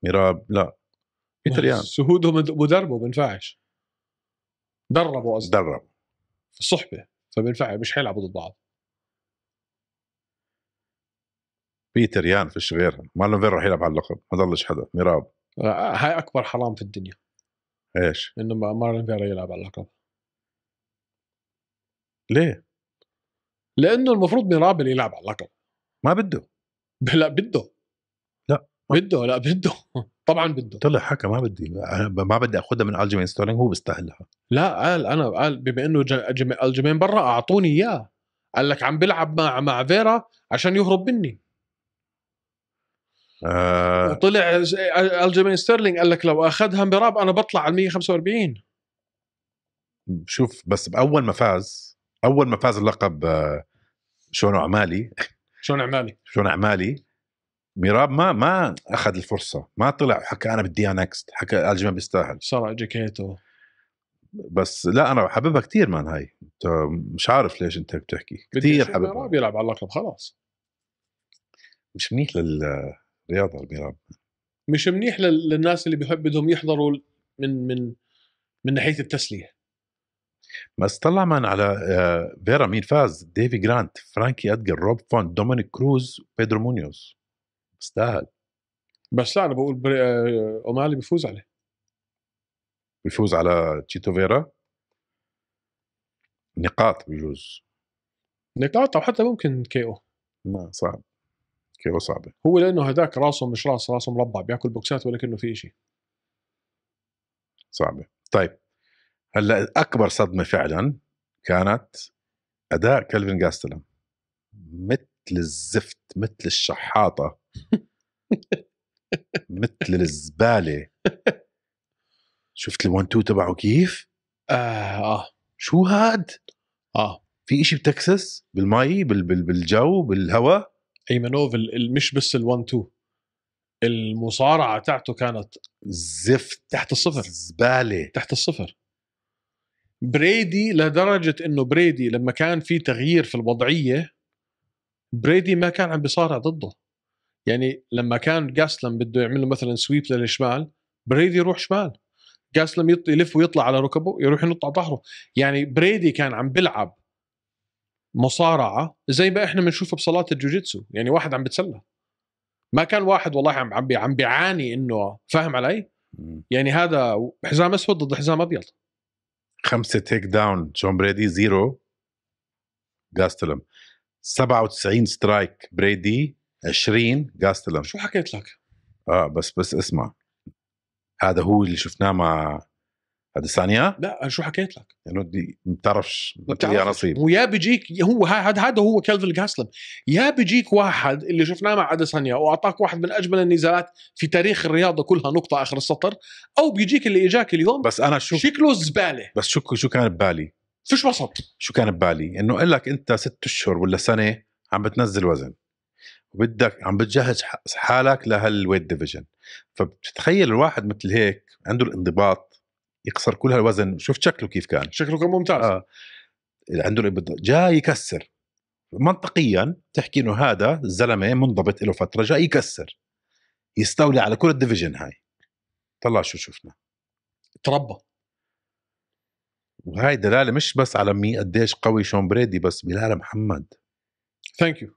ميراب لا بيتر يان سهودو بدربه بينفعش دربه قصدي درب صحبه الصحبه فبينفع مش حيلعبوا ضد بعض بيتر يان فيش غيرهم مالون فين راح يلعب على اللقب ما ضلش حدا ميراب آه، هاي اكبر حرام في الدنيا ايش؟ انه مارلون فيرا يلعب على اللقب ليه؟ لانه المفروض ميرابل يلعب على اللقب ما بده لا بده لا بده لا بده طبعا بده طلع حكى ما بدي ما بدي اخذها من الجيمين ستيرلينج هو بيستاهلها لا قال انا قال بما انه الجيمين برا اعطوني اياه قال لك عم بلعب مع مع فيرا عشان يهرب مني آه وطلع الجيمين ستيرلينج قال لك لو اخذها براب انا بطلع على 145 شوف بس باول ما فاز اول ما فاز اللقب آه، شون عمالي شون عمالي شون عمالي ميراب ما ما اخذ الفرصه ما طلع حكى انا بدي نكست حكى الجيمين بيستاهل صرع جاكيته بس لا انا حاببها كثير مان هاي مش عارف ليش انت بتحكي كثير حاببها ميراب يلعب على اللقب خلاص مش منيح لل رياضه الملاعب مش منيح للناس اللي بحب بدهم يحضروا من من من ناحيه التسليه بس طلع من على آه، فيرا مين فاز ديفي جرانت فرانكي ادجر روب فون دومينيك كروز بيدرو مونيوز استاهل بس لا انا بقول بري... آه، اومالي بيفوز عليه بيفوز على تشيتو فيرا نقاط بجوز نقاط او حتى ممكن كي او ما صعب اوكي وصعبه هو لانه هذاك راسه مش راس راسه مربع بياكل بوكسات ولا كانه في شيء صعبه طيب هلا اكبر صدمه فعلا كانت اداء كلفن جاستلم مثل الزفت مثل الشحاطه مثل الزباله شفت ال1 2 تبعه كيف؟ آه, اه شو هاد؟ اه في إشي بتكسس بالمي بال بال بالجو بالهواء ايمنوف مش بس ال1 2 المصارعه تاعته كانت زفت تحت الصفر زباله تحت الصفر بريدي لدرجه انه بريدي لما كان في تغيير في الوضعيه بريدي ما كان عم بيصارع ضده يعني لما كان جاسلم بده يعمل له مثلا سويب للشمال بريدي يروح شمال جاسلم يلف ويطلع على ركبه يروح ينط على ظهره يعني بريدي كان عم بيلعب مصارعه زي ما احنا بنشوفه بصالات الجوجيتسو يعني واحد عم بتسلى ما كان واحد والله عم عم عم بيعاني انه فاهم علي؟ يعني هذا حزام اسود ضد حزام ابيض خمسه تيك داون جون بريدي زيرو جاستلم 97 سترايك بريدي 20 جاستلم شو حكيت لك؟ اه بس بس اسمع هذا هو اللي شفناه مع هذه الثانيه لا انا شو حكيت لك؟ يعني بدي ما بتعرفش يا نصيب ويا بيجيك هو هذا هذا هو كلفن جاسلم يا بيجيك واحد اللي شفناه مع اديسانيا واعطاك واحد من اجمل النزالات في تاريخ الرياضه كلها نقطه اخر السطر او بيجيك اللي اجاك اليوم بس انا شو شكله زباله بس شو شو كان ببالي؟ فيش وسط شو كان ببالي؟ انه قال لك انت ست اشهر ولا سنه عم بتنزل وزن وبدك عم بتجهز حالك لهالويت ديفيجن فبتتخيل الواحد مثل هيك عنده الانضباط يكسر كل هالوزن شفت شكله كيف كان شكله كان ممتاز آه. عنده الابداع جاي يكسر منطقيا تحكي انه هذا الزلمه منضبط له فتره جاي يكسر يستولي على كل الديفيجن هاي طلع شو شفنا تربى وهاي دلاله مش بس على مي قديش قوي شون بريدي بس بلال محمد ثانك يو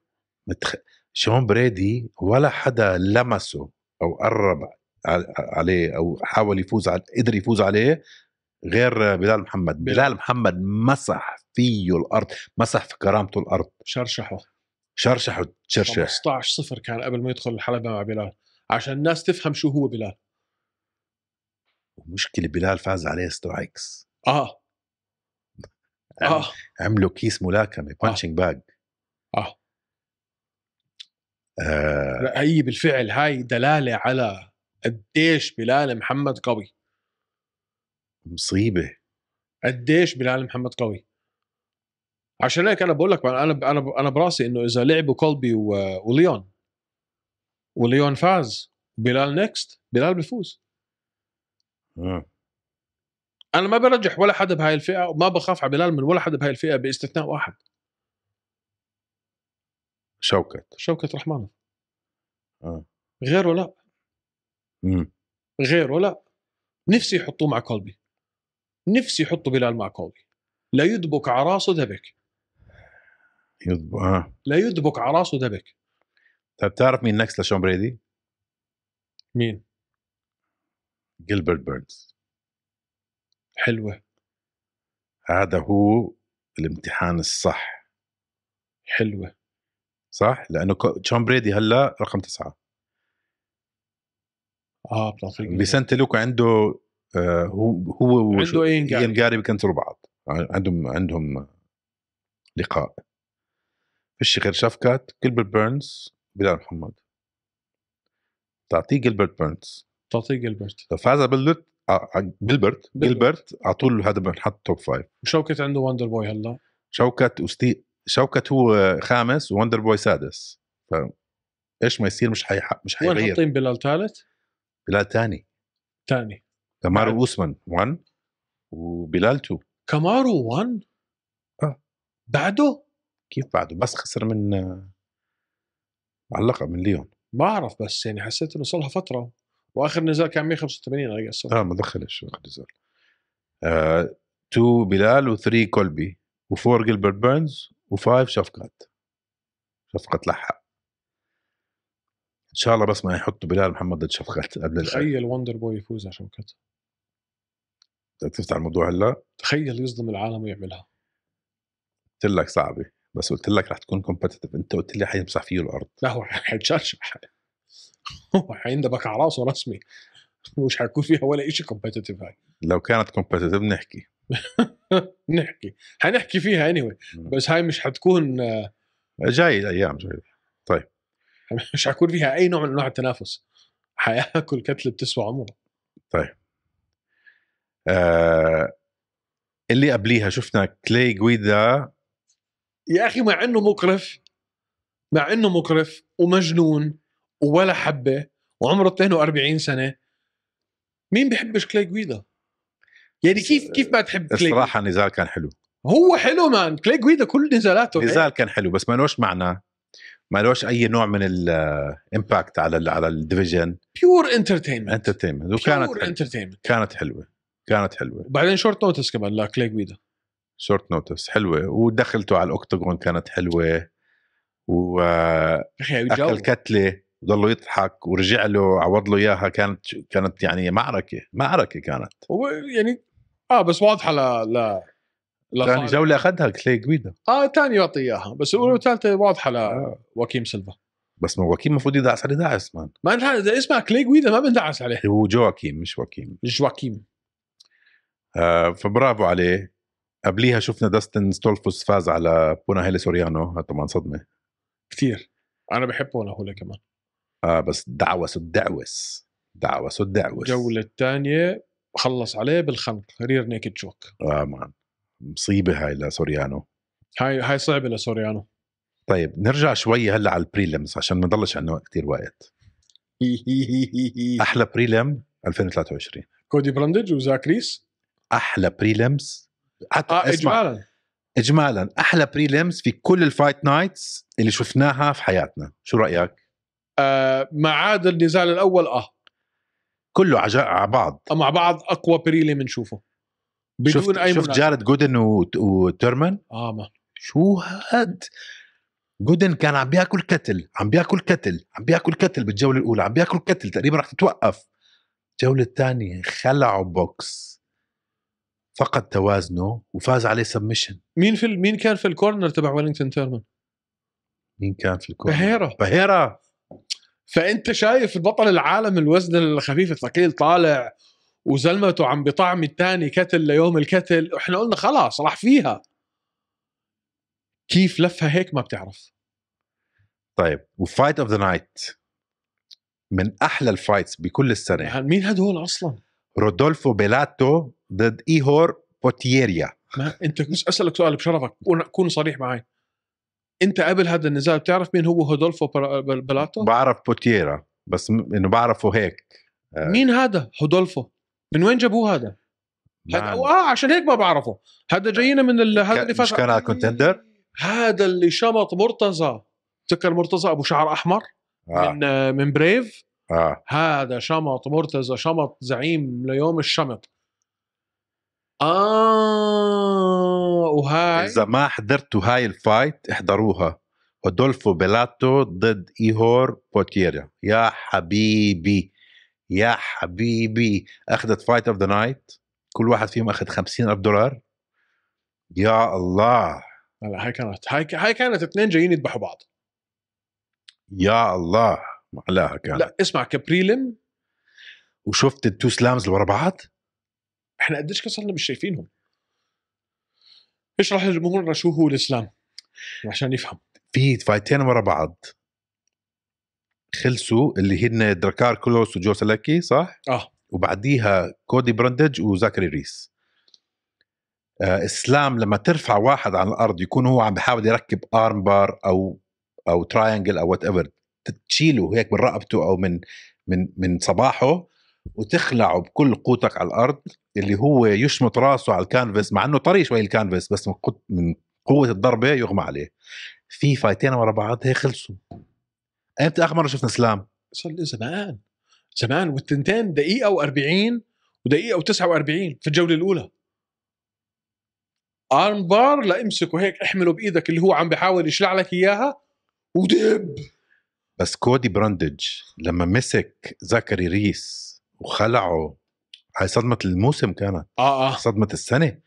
متخ... شون بريدي ولا حدا لمسه او قرب عليه او حاول يفوز على قدر يفوز عليه غير بلال محمد بلال محمد مسح فيه الارض مسح في كرامته الارض شرشحه شرشحه تشرشح 15 صفر كان قبل ما يدخل الحلبة مع بلال عشان الناس تفهم شو هو بلال المشكلة بلال فاز عليه سترايكس اه اه عملوا كيس ملاكمة بانشنج آه. باج اه آه. هي بالفعل هاي دلالة على قديش بلال محمد قوي مصيبه قديش بلال محمد قوي عشان هيك انا بقول لك انا انا انا براسي انه اذا لعبوا كولبي وليون وليون فاز بلال نكست بلال بيفوز آه. انا ما برجح ولا حدا بهاي الفئه وما بخاف على بلال من ولا حدا بهاي الفئه باستثناء واحد شوكت شوكت رحمانه آه. غيره لا غيره لا نفسي يحطوه مع كولبي نفسي يحطوا بلال مع كولبي لا يدبك على راسه دبك يدبك آه. لا يدبك على راسه دبك طيب بتعرف مين نكس لشون بريدي؟ مين؟ جيلبرت بيرنز حلوة هذا هو الامتحان الصح حلوة صح؟ لأنه شون بريدي هلا رقم تسعة اه بتنطيق بسانتا لوكا عنده آه هو هو عنده ايه ينجاري بكنسلوا بعض عندهم عندهم لقاء فيش غير شافكات جلبرت بيرنز بلال محمد تعطيه جلبرت بيرنز تعطيه جلبرت لو فاز بلت جلبرت جلبرت على طول هذا بنحط توب فايف وشوكت عنده وندر بوي هلا شوكت وستي شوكت هو خامس ووندر بوي سادس ف ايش ما يصير مش حي مش حيغير وين حاطين بلال ثالث؟ بلال ثاني ثاني كامارو اوسمان 1 وبلال 2 كامارو 1 اه بعده كيف بعده بس خسر من معلقه آه، من ليون ما اعرف بس يعني حسيت انه صار لها فتره واخر نزال كان 185 انا قصدي اه ما دخلش اخر نزال 2 آه، بلال و3 كولبي و4 جلبرت بيرنز و5 شفقات شفقة لحق ان شاء الله بس ما يحطوا بلال محمد ضد شفقات قبل تخيل وندر بوي يفوز على شفقات بدك تفتح الموضوع هلا تخيل يصدم العالم ويعملها قلت لك صعبه بس قلت لك رح تكون كومبتيتف انت قلت لي حيمسح فيه الارض لا هو حيتشرشح هو حيندبك على راسه رسمي مش حيكون فيها ولا شيء كومبتيتف هاي لو كانت كومبتيتف نحكي نحكي حنحكي فيها اني anyway. بس هاي مش حتكون آه، جاي الايام جاي طيب مش حيكون فيها اي نوع من انواع التنافس حياكل كتله بتسوى عمره طيب آه اللي قبليها شفنا كلي جويدا يا اخي مع انه مقرف مع انه مقرف ومجنون ولا حبه وعمره 42 سنه مين بحبش كلي جويدا؟ يعني كيف كيف ما تحب كلي الصراحه النزال كان حلو هو حلو مان كلي جويدا كل نزالاته نزال كان حلو بس ما لوش معنى ما لهش اي نوع من الامباكت على ال على الديفيجن بيور انترتينمنت انترتينمنت وكانت بيور انترتينمنت كانت حلوه كانت حلوه وبعدين شورت نوتس كمان كليك بيدا شورت نوتس حلوه ودخلته على الاوكتاجون كانت حلوه و اكل كتله وضل يضحك ورجع له عوض له اياها كانت كانت يعني معركه معركه كانت هو يعني اه بس واضحه ل ل ثاني جوله اخذها كلي جويدا اه ثاني يعطي اياها بس الاولى والثالثه واضحه لواكيم آه. سيلفا بس ما واكيم المفروض يدعس عليه دعس مان ما اذا اسمها كلي جويدا ما بندعس عليه هو جواكيم مش واكيم جواكيم آه فبرافو عليه قبليها شفنا داستن ستولفوس فاز على بونا هيلي سوريانو طبعا صدمه كثير انا بحب بونا هولا كمان اه بس دعوس الدعوس دعوس الدعوس الجوله الثانيه خلص عليه بالخنق رير نيكد شوك اه مان مصيبه هاي لسوريانو هاي هاي صعبه لسوريانو طيب نرجع شوي هلا على البريلمز عشان ما نضلش عنه كثير وقت احلى بريلم 2023 كودي براندج وزاكريس احلى بريلمز حتى آه اسمع. اجمالا اجمالا احلى بريلمز في كل الفايت نايتس اللي شفناها في حياتنا شو رايك آه ما عاد النزال الاول اه كله عجاء على بعض آه، مع بعض اقوى بريلي بنشوفه بدون شفت اي شفت جارد جودن وتيرمان اه ما شو هاد جودن كان عم بياكل كتل عم بياكل كتل عم بياكل كتل بالجوله الاولى عم بياكل كتل تقريبا رح تتوقف الجوله الثانيه خلعه بوكس فقد توازنه وفاز عليه سبمشن مين في مين كان في الكورنر تبع ولينغتون تيرمان مين كان في الكورنر بهيرا بهيرا فانت شايف البطل العالم الوزن الخفيف الثقيل طالع وزلمته عم بطعم الثاني كتل ليوم الكتل احنا قلنا خلاص راح فيها كيف لفها هيك ما بتعرف طيب وفايت اوف ذا نايت من احلى الفايتس بكل السنه يعني مين هدول اصلا رودولفو بيلاتو ضد ايهور بوتييريا ما انت اسالك سؤال بشرفك كون صريح معي انت قبل هذا النزال بتعرف مين هو هودولفو بلاتو؟ بعرف بوتييرا بس انه بعرفه هيك آه، مين هذا هودولفو من وين جابوه هذا؟ هذا نعم. اه عشان هيك ما بعرفه هذا جايينا من ال... هذا اللي فاز كان على كونتندر هذا اللي شمط مرتزى تذكر مرتزى ابو شعر احمر آه. من آه، من بريف آه. هذا شمط مرتزى شمط زعيم ليوم الشمط اه وهاي اذا ما حضرتوا هاي الفايت احضروها هودولفو بيلاتو ضد ايهور بوتيرا يا حبيبي يا حبيبي اخذت فايت اوف ذا نايت كل واحد فيهم اخذ 50 الف دولار يا الله هلا هاي كانت هاي هاي كانت اثنين جايين يذبحوا بعض يا الله معلاها كانت لا اسمع كبريلم وشفت التو سلامز اللي ورا بعض احنا قديش كسرنا مش شايفينهم اشرح لجمهورنا شو هو الاسلام عشان يفهم في فايتين ورا بعض خلصوا اللي هن دراكار كلوس وجو سلاكي صح؟ اه وبعديها كودي برندج وزاكري ريس آه، اسلام لما ترفع واحد عن الارض يكون هو عم بحاول يركب ارم بار او او تراينجل او وات ايفر تشيله هيك من رقبته او من من من صباحه وتخلعه بكل قوتك على الارض اللي هو يشمط راسه على الكانفاس مع انه طري شوي الكانفاس بس من قوه الضربه يغمى عليه في فايتين ورا بعض هي خلصوا انت اخر مره شفنا سلام؟ صار زمان زمان والثنتين دقيقه و40 ودقيقه و49 في الجوله الاولى ارم بار لامسكه هيك احمله بايدك اللي هو عم بحاول يشلع لك اياها ودب بس كودي براندج لما مسك زكري ريس وخلعه هاي صدمة الموسم كانت اه اه صدمة السنة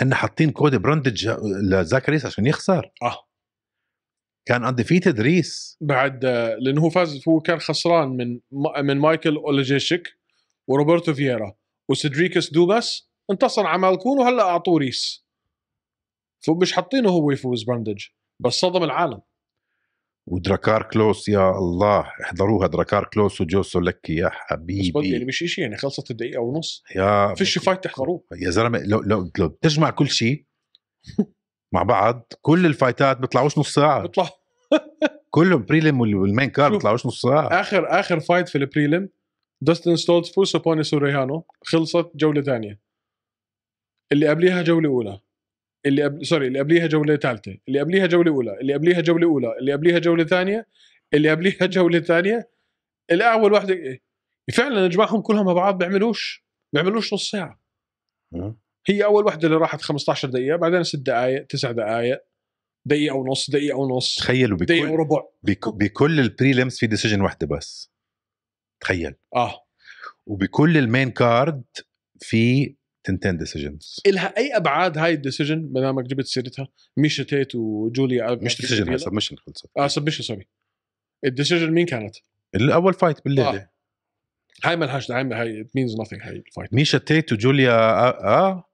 هن حاطين كودي براندج لزاكريس عشان يخسر اه كان انديفيتد ريس بعد آه، لانه هو فاز هو كان خسران من من مايكل اولجيشيك وروبرتو فييرا وسدريكس دوباس انتصر على مالكون وهلا اعطوه ريس فمش حاطينه هو يفوز براندج بس صدم العالم ودراكار كلوس يا الله احضروها دراكار كلوس وجو سولكي يا حبيبي بس بدي يعني مش شيء يعني خلصت الدقيقه ونص يا فيش فايت تحضروه يا زلمه لو لو لو بتجمع كل شيء مع بعض كل الفايتات بيطلعوش نص ساعه بيطلعوا كلهم بريليم والمين كار بيطلعوش نص ساعه اخر اخر فايت في البريليم دوستن ستولز فوز بوني سوريانو خلصت جوله ثانيه اللي قبليها جوله اولى اللي قبل سوري اللي قبليها جوله ثالثه اللي قبليها جوله اولى اللي قبليها جوله اولى اللي قبليها جوله ثانيه اللي قبليها جوله ثانيه الاول واحده إيه، فعلا اجمعهم كلهم مع بعض بيعملوش بيعملوش نص ساعه أه. هي اول وحده اللي راحت 15 دقيقه بعدين 6 دقائق 9 دقائق دقيقه ونص دقيقه ونص تخيلوا بكل دقيقه وربع بكل البريلمس في ديسيجن وحده بس تخيل اه وبكل المين كارد في تنتين ديسيجنز الها اي ابعاد هاي الديسيجن ما دامك جبت سيرتها ميشا تيت وجوليا مش ديسيجن هاي سبمشن خلصت اه سبمشن سوري الديسيجن مين كانت؟ الاول فايت بالليل آه. هاي لهاش دعم هاي مينز نثينج هاي الفايت ميشا تيت وجوليا اه, آه.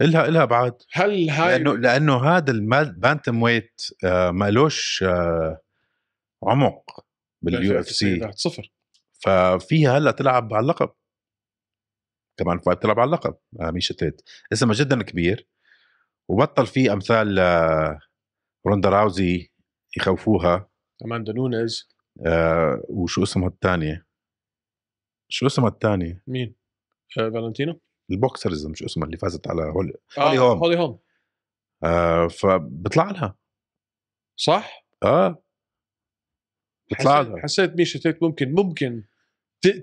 الها الها بعد هل هاي لانه لانه هذا البانتم ويت ما آه، مالوش آه، عمق باليو اف سي صفر ففيها هلا تلعب على اللقب كمان تلعب على اللقب آه، ميشا تيت اسمها جدا كبير وبطل في امثال روندا راوزي يخوفوها اماندا نونيز آه وشو اسمها الثانيه شو اسمها الثانيه مين آه البوكسرز مش اسمها اللي فازت على هولي, آه، هولي هوم هولي هوم آه فبطلع لها صح؟ اه بطلع لها حسيت ميشا تيت ممكن ممكن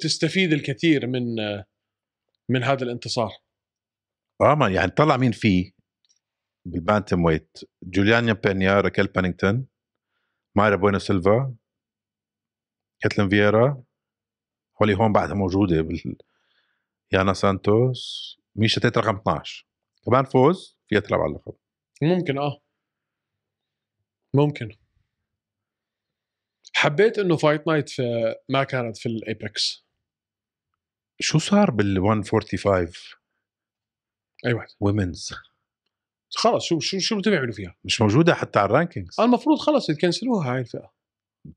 تستفيد الكثير من من هذا الانتصار اه ما يعني طلع مين فيه بالبانتم ويت جوليانيا بينيا راكيل بانينغتون مايرا بوينو سيلفا كاتلين فييرا هولي هون بعدها موجوده بال يانا سانتوس ميشا تيت رقم 12 كمان فوز فيها تلعب على اللقب ممكن اه ممكن حبيت انه فايت نايت في ما كانت في الايبكس شو صار بال 145 اي واحد ويمنز خلص شو شو شو بدهم يعملوا فيها؟ مش موجوده حتى على الرانكينجز آه، المفروض خلص يتكنسلوها هاي الفئه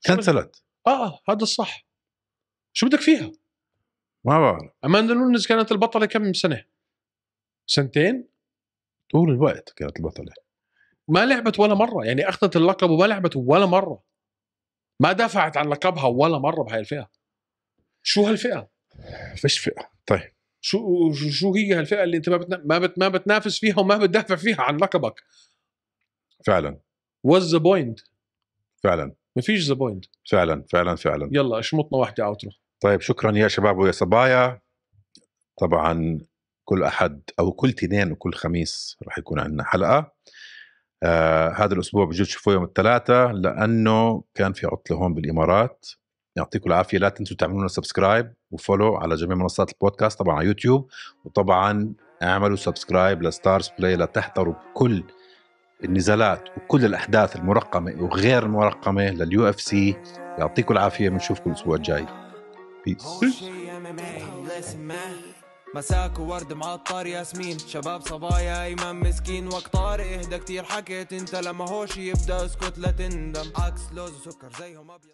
كنسلت آه،, اه هذا الصح شو بدك فيها؟ ما بعرف اماندا نونز كانت البطله كم سنه؟ سنتين؟ طول الوقت كانت البطله ما لعبت ولا مره يعني اخذت اللقب وما لعبت ولا مره ما دافعت عن لقبها ولا مره بهاي الفئه شو هالفئه؟ فيش فئه طيب شو شو هي هالفئه اللي انت ما ما, ما بتنافس فيها وما بتدافع فيها عن لقبك فعلا واز ذا بوينت فعلا ما فيش ذا بوينت فعلا فعلا فعلا يلا اشمطنا واحده اوترو طيب شكرا يا شباب ويا صبايا طبعا كل احد او كل تنين وكل خميس راح يكون عندنا حلقه آه هذا الاسبوع بجوز تشوفوه يوم الثلاثاء لانه كان في عطله هون بالامارات يعطيكم العافيه لا تنسوا تعملوا لنا سبسكرايب وفولو على جميع منصات البودكاست طبعا على يوتيوب وطبعا اعملوا سبسكرايب لستارز بلاي لتحضروا كل النزالات وكل الاحداث المرقمه وغير المرقمه لليو اف سي يعطيكم العافيه بنشوفكم الاسبوع الجاي مساك وورد معطر ياسمين شباب صبايا ايمن مسكين وقت طارق اهدى كتير حكيت انت لما هوش يبدا اسكت لا تندم عكس لوز وسكر زيهم ابيض